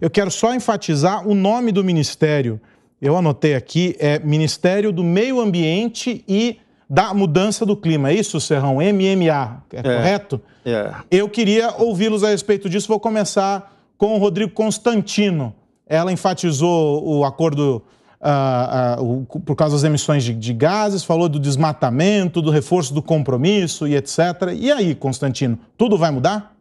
Eu quero só enfatizar o nome do ministério. Eu anotei aqui, é Ministério do Meio Ambiente e da Mudança do Clima. É isso, Serrão? MMA, é, é. correto? É. Eu queria ouvi-los a respeito disso. Vou começar com o Rodrigo Constantino. Ela enfatizou o acordo uh, uh, por causa das emissões de, de gases, falou do desmatamento, do reforço do compromisso e etc. E aí, Constantino, tudo vai mudar?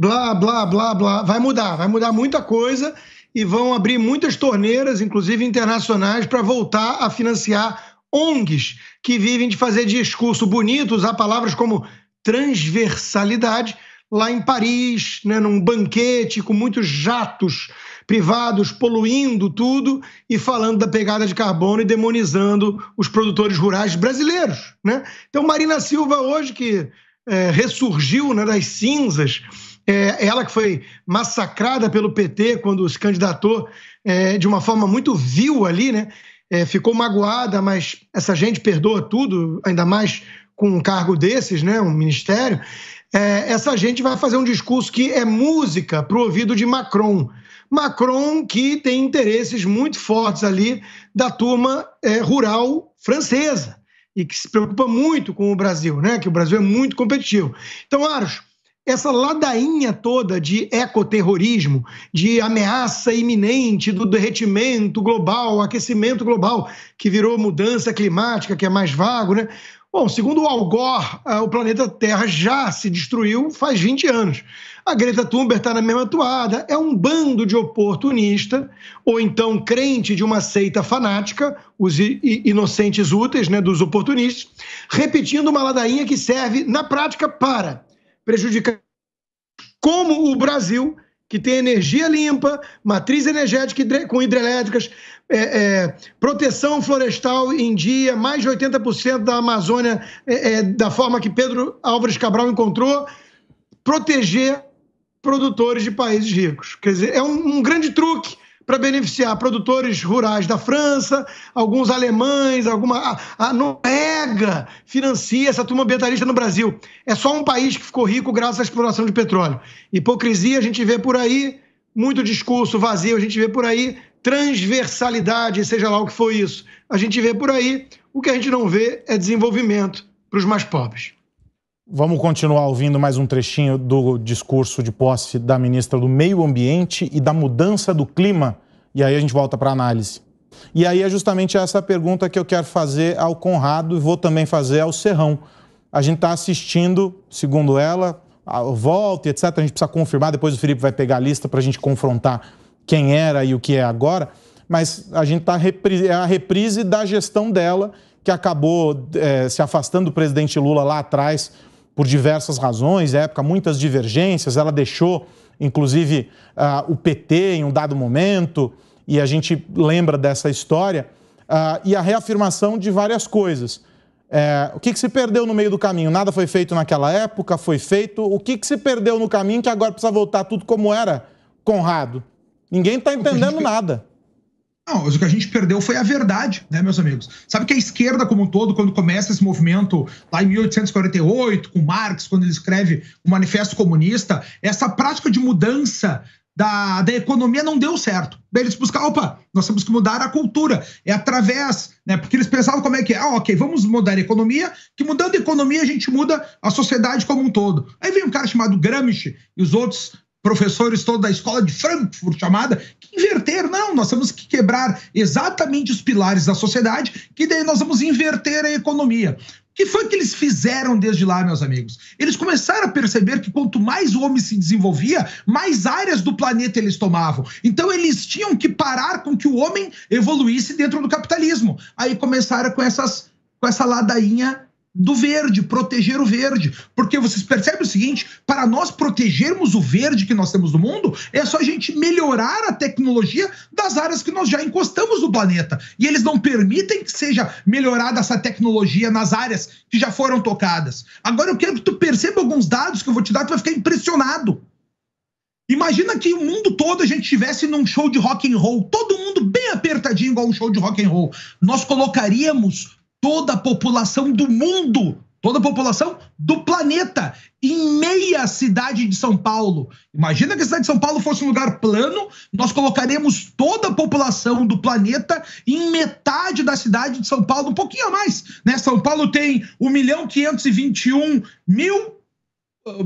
blá, blá, blá, blá. Vai mudar, vai mudar muita coisa e vão abrir muitas torneiras, inclusive internacionais, para voltar a financiar ONGs que vivem de fazer discurso bonito, usar palavras como transversalidade lá em Paris, né, num banquete com muitos jatos privados poluindo tudo e falando da pegada de carbono e demonizando os produtores rurais brasileiros, né? Então Marina Silva hoje que é, ressurgiu né, das cinzas é, ela que foi massacrada pelo PT quando se candidatou é, de uma forma muito vil ali, né? É, ficou magoada, mas essa gente perdoa tudo, ainda mais com um cargo desses, né? Um ministério. É, essa gente vai fazer um discurso que é música pro ouvido de Macron. Macron que tem interesses muito fortes ali da turma é, rural francesa e que se preocupa muito com o Brasil, né? Que o Brasil é muito competitivo. Então, Aros, essa ladainha toda de ecoterrorismo, de ameaça iminente do derretimento global, aquecimento global, que virou mudança climática, que é mais vago, né? Bom, segundo o Al Gore, ah, o planeta Terra já se destruiu faz 20 anos. A Greta Thunberg está na mesma toada. É um bando de oportunista, ou então crente de uma seita fanática, os inocentes úteis né, dos oportunistas, repetindo uma ladainha que serve, na prática, para prejudicar como o Brasil, que tem energia limpa, matriz energética com hidrelétricas, é, é, proteção florestal em dia, mais de 80% da Amazônia, é, é, da forma que Pedro Álvares Cabral encontrou, proteger produtores de países ricos. Quer dizer, é um, um grande truque para beneficiar produtores rurais da França, alguns alemães, alguma. A, Noruega financia essa turma ambientalista no Brasil. É só um país que ficou rico graças à exploração de petróleo. Hipocrisia a gente vê por aí, muito discurso vazio a gente vê por aí, transversalidade, seja lá o que for isso, a gente vê por aí. O que a gente não vê é desenvolvimento para os mais pobres. Vamos continuar ouvindo mais um trechinho do discurso de posse da ministra do Meio Ambiente e da mudança do clima, e aí a gente volta para a análise. E aí é justamente essa pergunta que eu quero fazer ao Conrado e vou também fazer ao Serrão. A gente está assistindo, segundo ela, a volta, etc. A gente precisa confirmar, depois o Felipe vai pegar a lista para a gente confrontar quem era e o que é agora. Mas a gente está é a reprise da gestão dela, que acabou é, se afastando do presidente Lula lá atrás por diversas razões, época muitas divergências, ela deixou inclusive uh, o PT em um dado momento, e a gente lembra dessa história, uh, e a reafirmação de várias coisas. É, o que, que, se perdeu no meio do caminho? Nada foi feito naquela época, foi feito. O que, que se perdeu no caminho que agora precisa voltar tudo como era, Conrado? Ninguém está entendendo nada. Não, o que a gente perdeu foi a verdade, né, meus amigos? Sabe que a esquerda como um todo, quando começa esse movimento lá em 1848, com Marx, quando ele escreve o Manifesto Comunista, essa prática de mudança da, da economia não deu certo. Daí eles buscaram, opa, nós temos que mudar a cultura. É através, né? Porque eles pensavam como é que é, ah, ok, vamos mudar a economia, que mudando a economia a gente muda a sociedade como um todo. Aí vem um cara chamado Gramsci e os outros professores todos da escola de Frankfurt chamada, que inverter, não, nós temos que quebrar exatamente os pilares da sociedade, que daí nós vamos inverter a economia. O que foi que eles fizeram desde lá, meus amigos? Eles começaram a perceber que quanto mais o homem se desenvolvia, mais áreas do planeta eles tomavam. Então eles tinham que parar com que o homem evoluísse dentro do capitalismo. Aí começaram com essas com essa ladainha do verde, proteger o verde. Porque vocês percebem o seguinte: para nós protegermos o verde que nós temos no mundo, é só a gente melhorar a tecnologia das áreas que nós já encostamos no planeta. E eles não permitem que seja melhorada essa tecnologia nas áreas que já foram tocadas. Agora eu quero que tu perceba alguns dados que eu vou te dar, tu vai ficar impressionado. Imagina que o mundo todo a gente estivesse num show de rock and roll, todo mundo bem apertadinho igual um show de rock and roll. Nós colocaríamos toda a população do mundo, toda a população do planeta, em meia cidade de São Paulo. Imagina que a cidade de São Paulo fosse um lugar plano, nós colocaremos toda a população do planeta em metade da cidade de São Paulo, um pouquinho a mais. Né? São Paulo tem 1 milhão 521 mil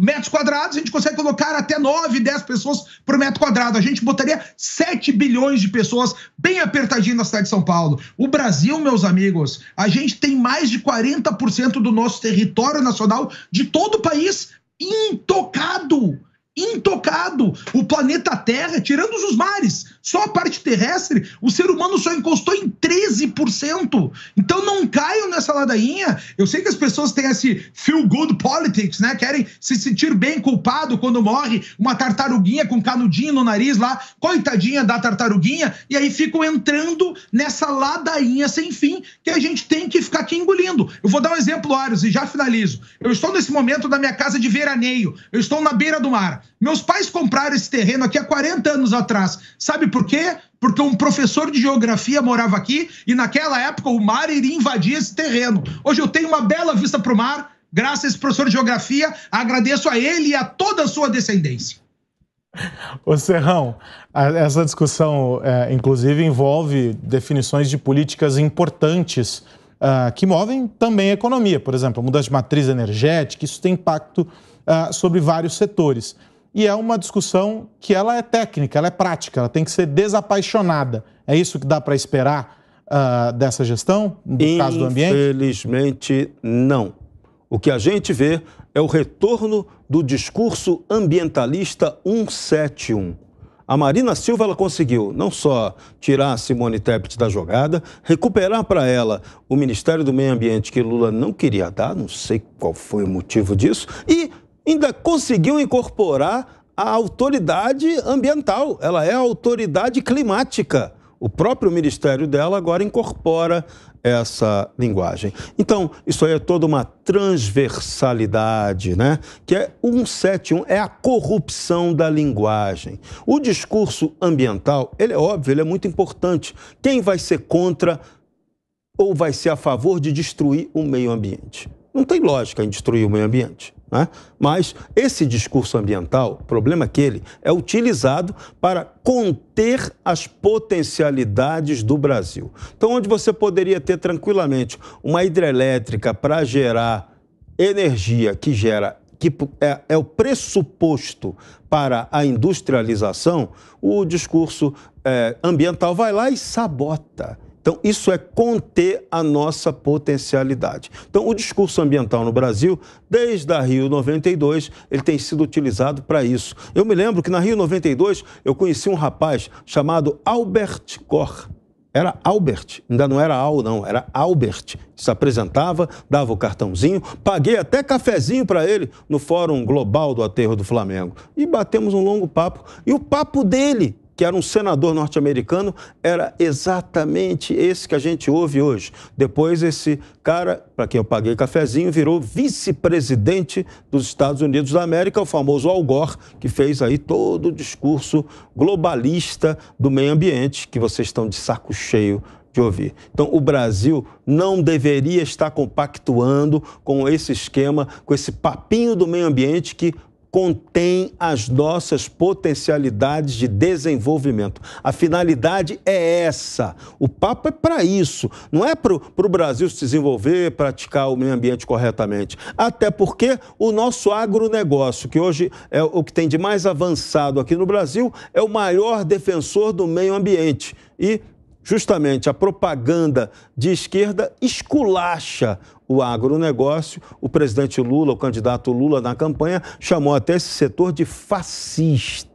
metros quadrados, a gente consegue colocar até 9, 10 pessoas por metro quadrado. A gente botaria 7 bilhões de pessoas bem apertadinho na cidade de São Paulo. O Brasil, meus amigos, a gente tem mais de 40% do nosso território nacional de todo o país intocado intocado. O planeta Terra, tirando os mares, só a parte terrestre, o ser humano só encostou em 13%. Então não caiam nessa ladainha. Eu sei que as pessoas têm esse feel good politics, né? Querem se sentir bem culpado quando morre uma tartaruguinha com canudinho no nariz lá, coitadinha da tartaruguinha, e aí ficam entrando nessa ladainha sem fim que a gente tem que ficar aqui engolindo. Eu vou dar um exemplo, Arias e já finalizo. Eu estou nesse momento da minha casa de veraneio. Eu estou na beira do mar. Meus pais compraram esse terreno aqui há 40 anos atrás. Sabe por quê? Porque um professor de geografia morava aqui e naquela época o mar iria invadir esse terreno. Hoje eu tenho uma bela vista para o mar, graças a esse professor de geografia. Agradeço a ele e a toda a sua descendência. Ô Serrão, essa discussão, é, inclusive, envolve definições de políticas importantes ah, que movem também a economia. Por exemplo, mudança de matriz energética, isso tem impacto ah, sobre vários setores e é uma discussão que ela é técnica, ela é prática, ela tem que ser desapaixonada. É isso que dá para esperar uh, dessa gestão, no caso do ambiente? Infelizmente, não. O que a gente vê é o retorno do discurso ambientalista 171. A Marina Silva ela conseguiu não só tirar a Simone Tebet da jogada, recuperar para ela o Ministério do Meio Ambiente que Lula não queria dar, não sei qual foi o motivo disso, e ainda conseguiu incorporar a autoridade ambiental, ela é a autoridade climática. O próprio ministério dela agora incorpora essa linguagem. Então, isso aí é toda uma transversalidade, né? Que é 171, é a corrupção da linguagem. O discurso ambiental, ele é óbvio, ele é muito importante. Quem vai ser contra ou vai ser a favor de destruir o meio ambiente? Não tem lógica em destruir o meio ambiente. Né? Mas esse discurso ambiental, o problema aquele, é, é utilizado para conter as potencialidades do Brasil. Então, onde você poderia ter tranquilamente uma hidrelétrica para gerar energia que gera que é, é, o pressuposto para a industrialização, o discurso é, ambiental vai lá e sabota então, isso é conter a nossa potencialidade. Então, o discurso ambiental no Brasil, desde a Rio 92, ele tem sido utilizado para isso. Eu me lembro que na Rio 92 eu conheci um rapaz chamado Albert Kor. Era Albert, ainda não era Al, não, era Albert. Se apresentava, dava o cartãozinho, paguei até cafezinho para ele no Fórum Global do Aterro do Flamengo. E batemos um longo papo. E o papo dele que era um senador norte-americano, era exatamente esse que a gente ouve hoje. Depois, esse cara, para quem eu paguei cafezinho, virou vice-presidente dos Estados Unidos da América, o famoso Al Gore, que fez aí todo o discurso globalista do meio ambiente, que vocês estão de saco cheio de ouvir. Então, o Brasil não deveria estar compactuando com esse esquema, com esse papinho do meio ambiente que contém as nossas potencialidades de desenvolvimento. A finalidade é essa. O papo é para isso. Não é para o Brasil se desenvolver, praticar o meio ambiente corretamente. Até porque o nosso agronegócio, que hoje é o que tem de mais avançado aqui no Brasil, é o maior defensor do meio ambiente. E justamente a propaganda de esquerda esculacha o agronegócio. O presidente Lula, o candidato Lula na campanha, chamou até esse setor de fascista.